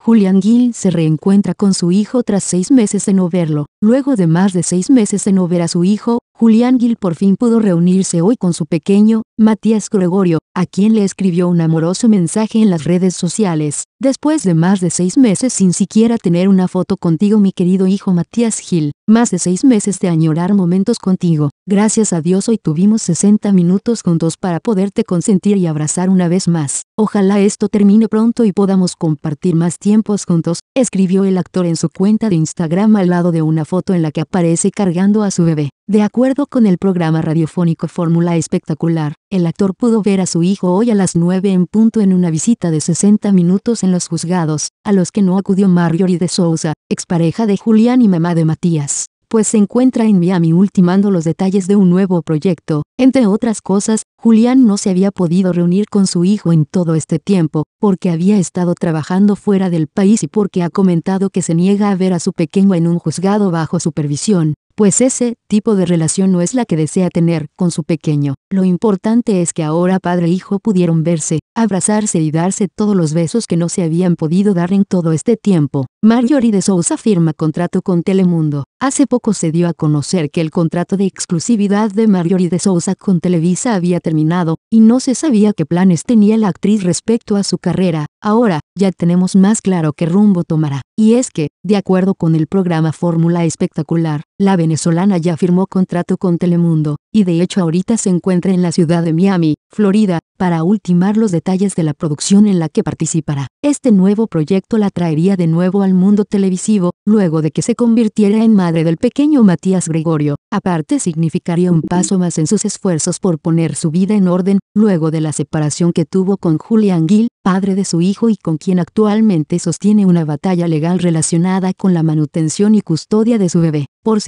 Julian Gill se reencuentra con su hijo tras seis meses en no verlo. Luego de más de seis meses en no ver a su hijo, Julian Gill por fin pudo reunirse hoy con su pequeño, Matías Gregorio, a quien le escribió un amoroso mensaje en las redes sociales. Después de más de seis meses sin siquiera tener una foto contigo mi querido hijo Matías Gil, más de seis meses de añorar momentos contigo, Gracias a Dios hoy tuvimos 60 minutos juntos para poderte consentir y abrazar una vez más. Ojalá esto termine pronto y podamos compartir más tiempos juntos, escribió el actor en su cuenta de Instagram al lado de una foto en la que aparece cargando a su bebé. De acuerdo con el programa radiofónico Fórmula Espectacular, el actor pudo ver a su hijo hoy a las 9 en punto en una visita de 60 minutos en los juzgados, a los que no acudió Marjorie de Souza, expareja de Julián y mamá de Matías pues se encuentra en Miami ultimando los detalles de un nuevo proyecto, entre otras cosas, Julián no se había podido reunir con su hijo en todo este tiempo, porque había estado trabajando fuera del país y porque ha comentado que se niega a ver a su pequeño en un juzgado bajo supervisión, pues ese tipo de relación no es la que desea tener con su pequeño. Lo importante es que ahora padre e hijo pudieron verse, abrazarse y darse todos los besos que no se habían podido dar en todo este tiempo. Marjorie de Sousa firma contrato con Telemundo. Hace poco se dio a conocer que el contrato de exclusividad de Marjorie de Sousa con Televisa había terminado, y no se sabía qué planes tenía la actriz respecto a su carrera, ahora, ya tenemos más claro qué rumbo tomará. Y es que, de acuerdo con el programa Fórmula Espectacular, la venezolana ya firmó contrato con Telemundo, y de hecho ahorita se encuentra en la ciudad de Miami, Florida, para ultimar los detalles de la producción en la que participará. Este nuevo proyecto la traería de nuevo al mundo televisivo, luego de que se convirtiera en madre del pequeño Matías Gregorio. Aparte significaría un paso más en sus esfuerzos por poner su vida en orden, luego de la separación que tuvo con Julián Gil, padre de su hijo y con quien actualmente sostiene una batalla legal relacionada con la manutención y custodia de su bebé, por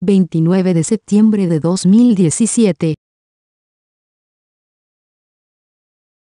29 de septiembre de 2017.